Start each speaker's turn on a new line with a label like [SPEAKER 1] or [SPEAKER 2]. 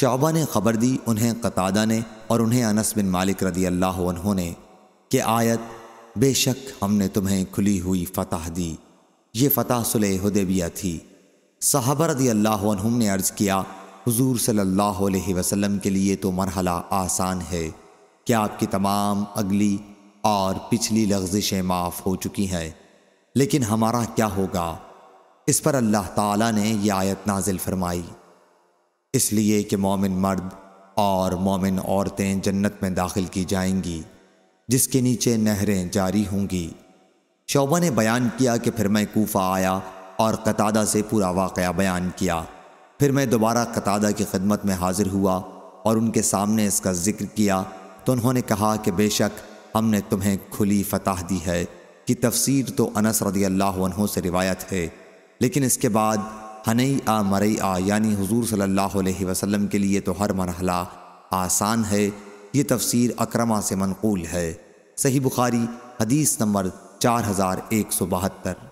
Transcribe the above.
[SPEAKER 1] शोबा ने खबर दी उन्हें कतादा ने और उन्हें अनस बिन मालिक रदी अल्लाह ने कि आयत बेशक हमने तुम्हें खुली हुई फतह दी ये फतह सुलह थी साहबा रदी अल्लाह ने अर्ज़ किया हुजूर सल्लल्लाहु अलैहि वसल्लम के लिए तो मरहला आसान है क्या आपकी तमाम अगली और पिछली लफ्जिशें माफ़ हो चुकी हैं लेकिन हमारा क्या होगा इस पर अल्लाह ताला ने यह आयत नाजिल फरमाई इसलिए कि मोमिन मर्द और मोमिन औरतें जन्नत में दाखिल की जाएंगी जिसके नीचे नहरें जारी होंगी शोबा ने बयान किया कि फिर मैं कोफा आया और कतादा से पूरा वाक़ बयान किया फिर मैं दोबारा कतादा की खदमत में हाजिर हुआ और उनके सामने इसका ज़िक्र किया तो उन्होंने कहा कि बेशक हमने तुम्हें खुली फतह दी है कि तफसीर तो अनस रदी अल्लाह से रिवायत है लेकिन इसके बाद हनई आ मरई आ यानी हुजूर सल्लल्लाहु अलैहि वसल्लम के लिए तो हर मरहला आसान है ये तफसीर अक्रमा से मनकूल है सही बुखारी हदीस नंबर चार हज़ार एक सौ बहत्तर